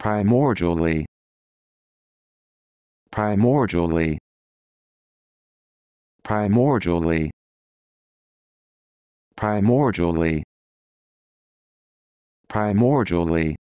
primordially primordially primordially primordially primordially